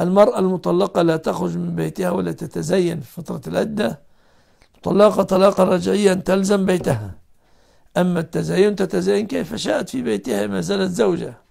المرأة المطلقة لا تخرج من بيتها ولا تتزين في فترة العدة طلاقة طلاقا رجعيا تلزم بيتها أما التزين تتزين كيف شاءت في بيتها ما زالت زوجة